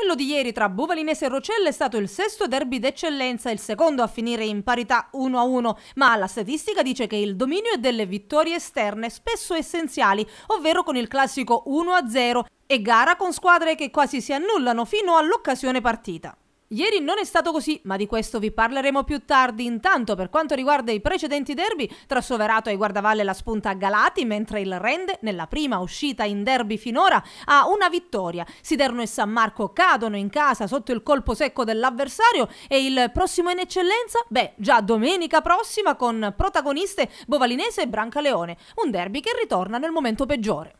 Quello di ieri tra Bovalinese e Rocelle è stato il sesto derby d'eccellenza, il secondo a finire in parità 1-1, ma la statistica dice che il dominio è delle vittorie esterne, spesso essenziali, ovvero con il classico 1-0 e gara con squadre che quasi si annullano fino all'occasione partita. Ieri non è stato così, ma di questo vi parleremo più tardi. Intanto, per quanto riguarda i precedenti derby, tra Soverato e Guardavalle la spunta a Galati, mentre il Rende, nella prima uscita in derby finora, ha una vittoria. Siderno e San Marco cadono in casa sotto il colpo secco dell'avversario e il prossimo in eccellenza? Beh, già domenica prossima con protagoniste Bovalinese e Brancaleone, un derby che ritorna nel momento peggiore.